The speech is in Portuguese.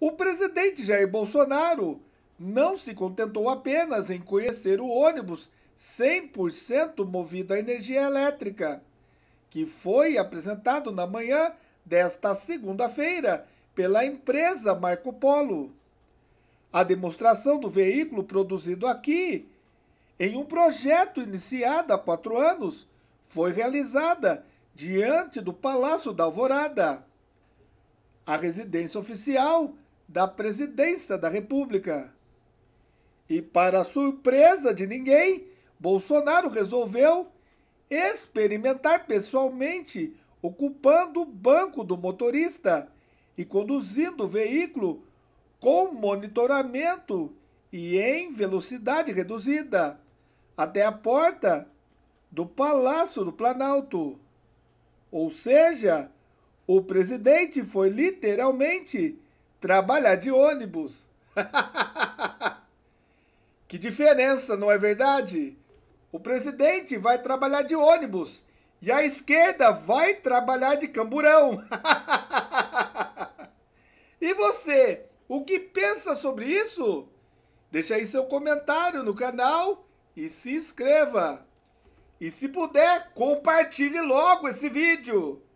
O presidente Jair Bolsonaro não se contentou apenas em conhecer o ônibus 100% movido a energia elétrica, que foi apresentado na manhã desta segunda-feira pela empresa Marco Polo. A demonstração do veículo produzido aqui, em um projeto iniciado há quatro anos, foi realizada diante do Palácio da Alvorada. A residência oficial da presidência da República. E, para surpresa de ninguém, Bolsonaro resolveu experimentar pessoalmente, ocupando o banco do motorista e conduzindo o veículo com monitoramento e em velocidade reduzida até a porta do Palácio do Planalto. Ou seja, o presidente foi literalmente Trabalhar de ônibus. que diferença, não é verdade? O presidente vai trabalhar de ônibus e a esquerda vai trabalhar de camburão. e você, o que pensa sobre isso? Deixe aí seu comentário no canal e se inscreva. E se puder, compartilhe logo esse vídeo.